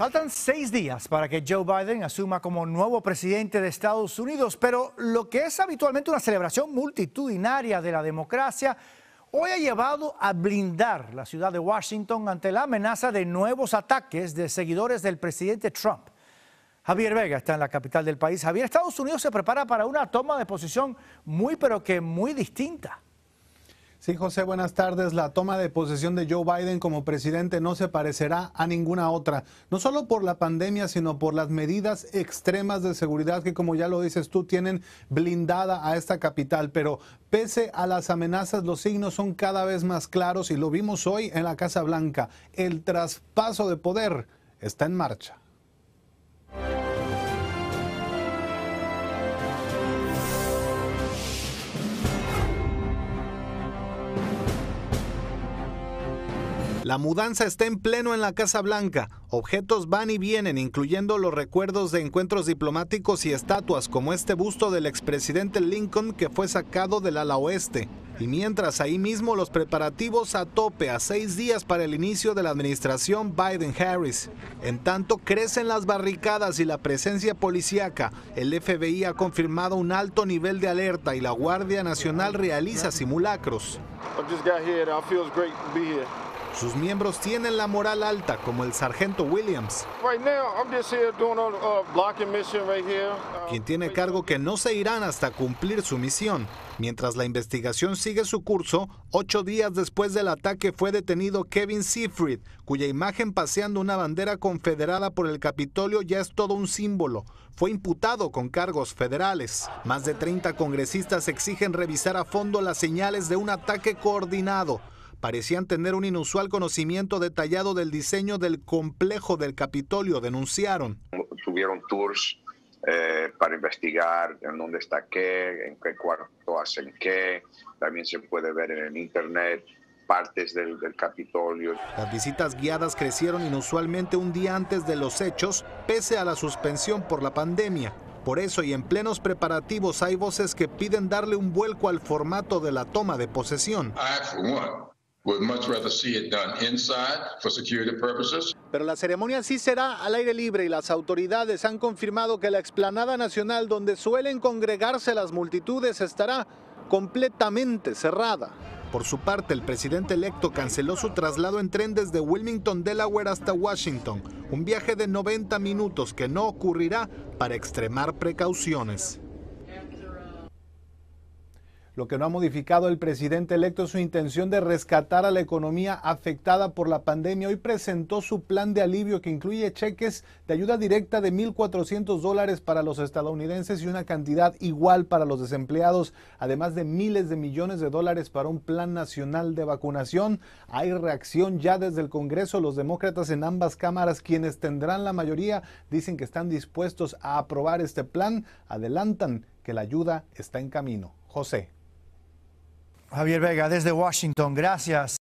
Faltan seis días para que Joe Biden asuma como nuevo presidente de Estados Unidos, pero lo que es habitualmente una celebración multitudinaria de la democracia, hoy ha llevado a blindar la ciudad de Washington ante la amenaza de nuevos ataques de seguidores del presidente Trump. Javier Vega está en la capital del país. Javier, Estados Unidos se prepara para una toma de posición muy, pero que muy distinta. Sí, José, buenas tardes. La toma de posesión de Joe Biden como presidente no se parecerá a ninguna otra, no solo por la pandemia, sino por las medidas extremas de seguridad que, como ya lo dices tú, tienen blindada a esta capital. Pero pese a las amenazas, los signos son cada vez más claros y lo vimos hoy en la Casa Blanca. El traspaso de poder está en marcha. La mudanza está en pleno en la Casa Blanca. Objetos van y vienen, incluyendo los recuerdos de encuentros diplomáticos y estatuas, como este busto del expresidente Lincoln que fue sacado del ala oeste. Y mientras ahí mismo los preparativos a tope a seis días para el inicio de la administración Biden-Harris. En tanto, crecen las barricadas y la presencia policíaca. El FBI ha confirmado un alto nivel de alerta y la Guardia Nacional realiza simulacros. Sus miembros tienen la moral alta, como el sargento Williams, quien tiene uh, cargo que no se irán hasta cumplir su misión. Mientras la investigación sigue su curso, ocho días después del ataque fue detenido Kevin Seafried, cuya imagen paseando una bandera confederada por el Capitolio ya es todo un símbolo. Fue imputado con cargos federales. Más de 30 congresistas exigen revisar a fondo las señales de un ataque coordinado parecían tener un inusual conocimiento detallado del diseño del complejo del Capitolio, denunciaron. Tuvieron tours eh, para investigar en dónde está qué, en qué cuarto hacen qué. También se puede ver en el Internet partes del, Capitolio. Las visitas guiadas crecieron inusualmente un día antes de los hechos, pese a la suspensión por la pandemia. Por eso y en plenos preparativos hay voces que piden darle un vuelco al formato de la toma de posesión. Ah, pero la ceremonia sí será al aire libre y las autoridades han confirmado que la explanada nacional donde suelen congregarse las multitudes estará completamente cerrada. Por su parte, el presidente electo canceló su traslado en tren desde Wilmington, Delaware hasta Washington, un viaje de 90 minutos que no ocurrirá para extremar precauciones lo que no ha modificado el presidente electo su intención de rescatar a la economía afectada por la pandemia. Hoy presentó su plan de alivio que incluye cheques de ayuda directa de 1.400 dólares para los estadounidenses y una cantidad igual para los desempleados, además de miles de millones de dólares para un plan nacional de vacunación. Hay reacción ya desde el Congreso. Los demócratas en ambas cámaras, quienes tendrán la mayoría, dicen que están dispuestos a aprobar este plan. Adelantan que la ayuda está en camino. José. Javier Vega desde Washington, gracias.